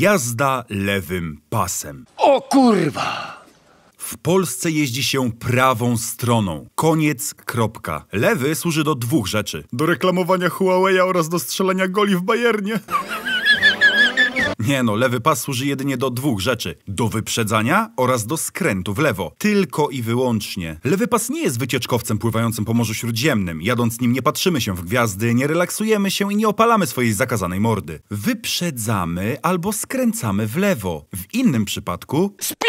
Jazda lewym pasem. O kurwa! W Polsce jeździ się prawą stroną. Koniec, kropka. Lewy służy do dwóch rzeczy. Do reklamowania Huawei'a oraz do strzelania goli w Bayernie. Nie no, lewy pas służy jedynie do dwóch rzeczy. Do wyprzedzania oraz do skrętu w lewo. Tylko i wyłącznie. Lewy pas nie jest wycieczkowcem pływającym po Morzu Śródziemnym. Jadąc nim nie patrzymy się w gwiazdy, nie relaksujemy się i nie opalamy swojej zakazanej mordy. Wyprzedzamy albo skręcamy w lewo. W innym przypadku... Spie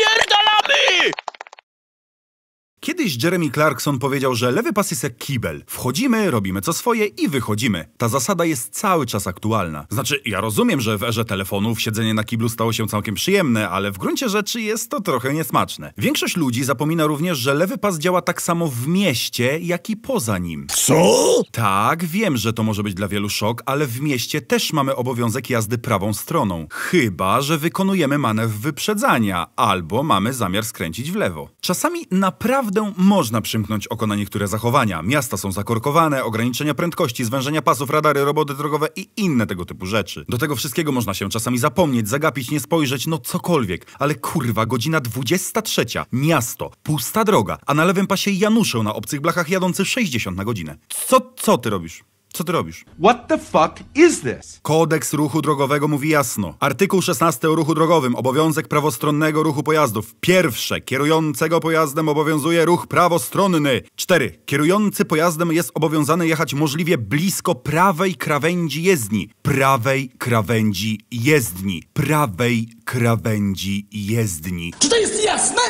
Kiedyś Jeremy Clarkson powiedział, że lewy pas jest jak kibel. Wchodzimy, robimy co swoje i wychodzimy. Ta zasada jest cały czas aktualna. Znaczy, ja rozumiem, że w erze telefonów siedzenie na kiblu stało się całkiem przyjemne, ale w gruncie rzeczy jest to trochę niesmaczne. Większość ludzi zapomina również, że lewy pas działa tak samo w mieście, jak i poza nim. Co? Tak, wiem, że to może być dla wielu szok, ale w mieście też mamy obowiązek jazdy prawą stroną. Chyba, że wykonujemy manewr wyprzedzania albo mamy zamiar skręcić w lewo. Czasami naprawdę naprawdę można przymknąć oko na niektóre zachowania. Miasta są zakorkowane, ograniczenia prędkości, zwężenia pasów, radary, roboty drogowe i inne tego typu rzeczy. Do tego wszystkiego można się czasami zapomnieć, zagapić, nie spojrzeć, no cokolwiek. Ale kurwa, godzina 23. Miasto, pusta droga, a na lewym pasie Janusze na obcych blachach jadący 60 na godzinę. Co, co ty robisz? Co ty robisz? What the fuck is this? Kodeks ruchu drogowego mówi jasno. Artykuł 16 o ruchu drogowym. Obowiązek prawostronnego ruchu pojazdów. Pierwsze. Kierującego pojazdem obowiązuje ruch prawostronny. Cztery. Kierujący pojazdem jest obowiązany jechać możliwie blisko prawej krawędzi jezdni. Prawej krawędzi jezdni. Prawej krawędzi jezdni. Czy to jest jasne?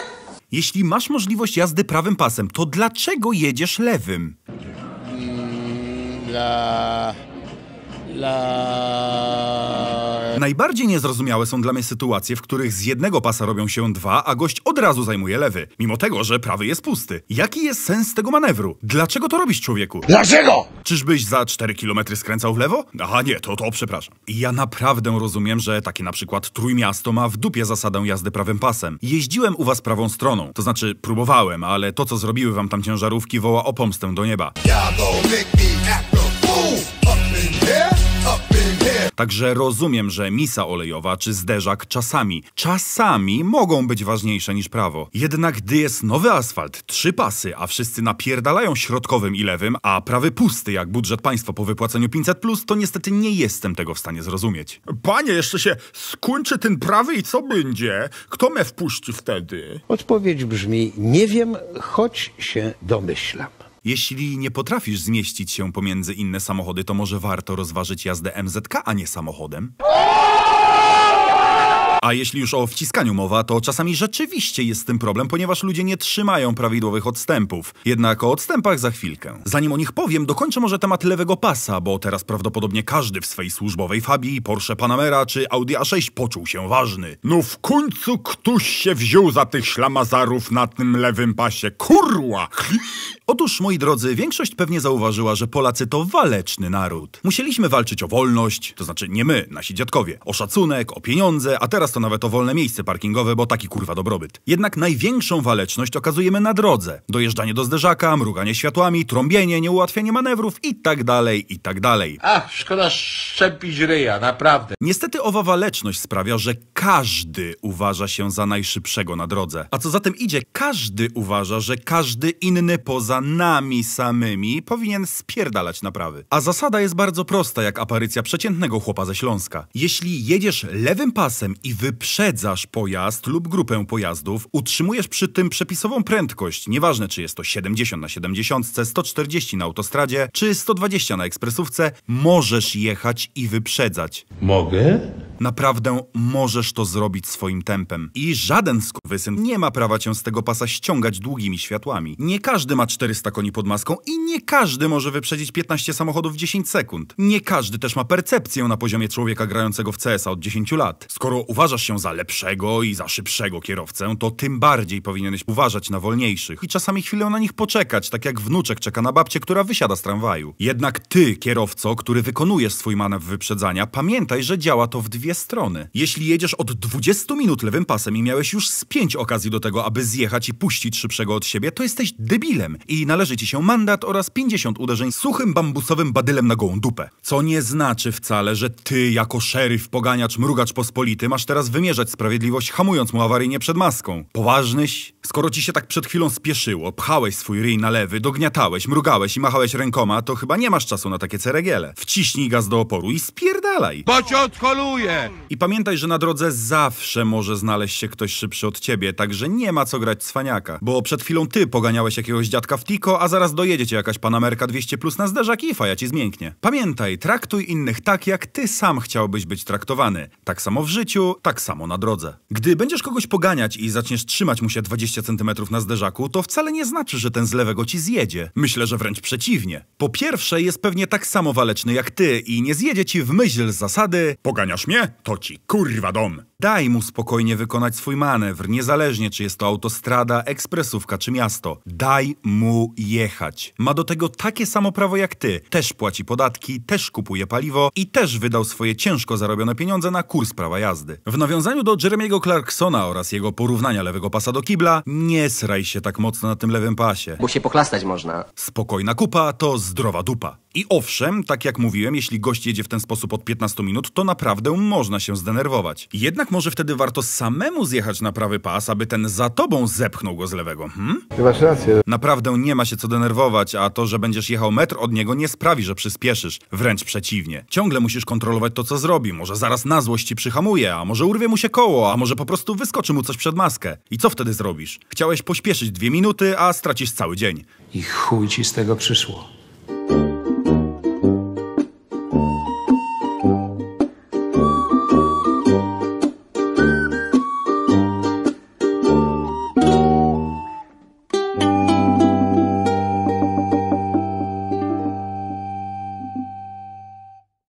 Jeśli masz możliwość jazdy prawym pasem, to dlaczego jedziesz lewym? dla dla... Najbardziej niezrozumiałe są dla mnie sytuacje, w których z jednego pasa robią się dwa, a gość od razu zajmuje lewy, mimo tego, że prawy jest pusty. Jaki jest sens tego manewru? Dlaczego to robisz, człowieku? Dlaczego? Czyżbyś za 4 km skręcał w lewo? Aha, nie, to to przepraszam. Ja naprawdę rozumiem, że takie na przykład Trójmiasto ma w dupie zasadę jazdy prawym pasem. Jeździłem u was prawą stroną, to znaczy próbowałem, ale to co zrobiły wam tam ciężarówki woła o pomstę do nieba. Y'all gon' me Także rozumiem, że misa olejowa czy zderzak czasami, czasami mogą być ważniejsze niż prawo. Jednak gdy jest nowy asfalt, trzy pasy, a wszyscy napierdalają środkowym i lewym, a prawy pusty jak budżet państwa po wypłaceniu 500+, to niestety nie jestem tego w stanie zrozumieć. Panie, jeszcze się skończy ten prawy i co będzie? Kto me wpuści wtedy? Odpowiedź brzmi, nie wiem, choć się domyślam. Jeśli nie potrafisz zmieścić się pomiędzy inne samochody, to może warto rozważyć jazdę MZK, a nie samochodem? A jeśli już o wciskaniu mowa, to czasami rzeczywiście jest z tym problem, ponieważ ludzie nie trzymają prawidłowych odstępów. Jednak o odstępach za chwilkę. Zanim o nich powiem, dokończę może temat lewego pasa, bo teraz prawdopodobnie każdy w swej służbowej Fabii, Porsche Panamera czy Audi A6 poczuł się ważny. No w końcu ktoś się wziął za tych ślamazarów na tym lewym pasie. Kurła! Otóż, moi drodzy, większość pewnie zauważyła, że Polacy to waleczny naród. Musieliśmy walczyć o wolność, to znaczy nie my, nasi dziadkowie, o szacunek, o pieniądze, a teraz to nawet o wolne miejsce parkingowe, bo taki kurwa dobrobyt. Jednak największą waleczność okazujemy na drodze. Dojeżdżanie do zderzaka, mruganie światłami, trąbienie, nieułatwianie manewrów i tak dalej, i tak dalej. Ach, szkoda szczepić ryja, naprawdę. Niestety owa waleczność sprawia, że każdy uważa się za najszybszego na drodze. A co za tym idzie, każdy uważa, że każdy inny poza nami samymi powinien spierdalać naprawy. A zasada jest bardzo prosta, jak aparycja przeciętnego chłopa ze Śląska. Jeśli jedziesz lewym pasem i wyprzedzasz pojazd lub grupę pojazdów, utrzymujesz przy tym przepisową prędkość, nieważne czy jest to 70 na 70, 140 na autostradzie czy 120 na ekspresówce, możesz jechać i wyprzedzać. Mogę? Naprawdę możesz to zrobić swoim tempem. I żaden skowysyn nie ma prawa cię z tego pasa ściągać długimi światłami. Nie każdy ma 400 koni pod maską i nie każdy może wyprzedzić 15 samochodów w 10 sekund. Nie każdy też ma percepcję na poziomie człowieka grającego w CS-a od 10 lat. Skoro uważasz się za lepszego i za szybszego kierowcę, to tym bardziej powinieneś uważać na wolniejszych i czasami chwilę na nich poczekać, tak jak wnuczek czeka na babcię, która wysiada z tramwaju. Jednak ty, kierowco, który wykonujesz swój manewr wyprzedzania, pamiętaj, że działa to w dwie dwie strony. Jeśli jedziesz od 20 minut lewym pasem i miałeś już z pięć okazji do tego, aby zjechać i puścić szybszego od siebie, to jesteś debilem i należy ci się mandat oraz 50 uderzeń suchym bambusowym badylem na gołą dupę. Co nie znaczy wcale, że ty jako szeryf, poganiacz, mrugacz pospolity masz teraz wymierzać sprawiedliwość hamując mu awaryjnie przed maską. Poważnyś? Skoro ci się tak przed chwilą spieszyło, pchałeś swój ryj na lewy, dogniatałeś, mrugałeś i machałeś rękoma, to chyba nie masz czasu na takie ceregiele. Wciśnij gaz do oporu i spierdalaj. Bo cię odkoluje. I pamiętaj, że na drodze zawsze może znaleźć się ktoś szybszy od ciebie, także nie ma co grać cwaniaka. Bo przed chwilą ty poganiałeś jakiegoś dziadka w tiko, a zaraz dojedzie cię jakaś Panamerka 200 plus na zderzak i faja ci zmięknie. Pamiętaj, traktuj innych tak, jak ty sam chciałbyś być traktowany. Tak samo w życiu, tak samo na drodze. Gdy będziesz kogoś poganiać i zaczniesz trzymać mu się 20 20 cm na zderzaku, to wcale nie znaczy, że ten z lewego ci zjedzie. Myślę, że wręcz przeciwnie. Po pierwsze, jest pewnie tak samo waleczny jak ty i nie zjedzie ci w myśl zasady poganiasz mnie? To ci kurwa dom. Daj mu spokojnie wykonać swój manewr, niezależnie czy jest to autostrada, ekspresówka czy miasto. Daj mu jechać. Ma do tego takie samo prawo jak ty. Też płaci podatki, też kupuje paliwo i też wydał swoje ciężko zarobione pieniądze na kurs prawa jazdy. W nawiązaniu do Jeremiego Clarksona oraz jego porównania lewego pasa do kibla, nie sraj się tak mocno na tym lewym pasie. Bo się pochlastać można. Spokojna kupa to zdrowa dupa. I owszem, tak jak mówiłem, jeśli gość jedzie w ten sposób od 15 minut, to naprawdę można się zdenerwować. Jednak jednak może wtedy warto samemu zjechać na prawy pas, aby ten za tobą zepchnął go z lewego, hmm? masz rację. Naprawdę nie ma się co denerwować, a to, że będziesz jechał metr od niego nie sprawi, że przyspieszysz. Wręcz przeciwnie. Ciągle musisz kontrolować to, co zrobi. Może zaraz na złość ci przyhamuje, a może urwie mu się koło, a może po prostu wyskoczy mu coś przed maskę. I co wtedy zrobisz? Chciałeś pośpieszyć dwie minuty, a stracisz cały dzień. I chuj ci z tego przyszło.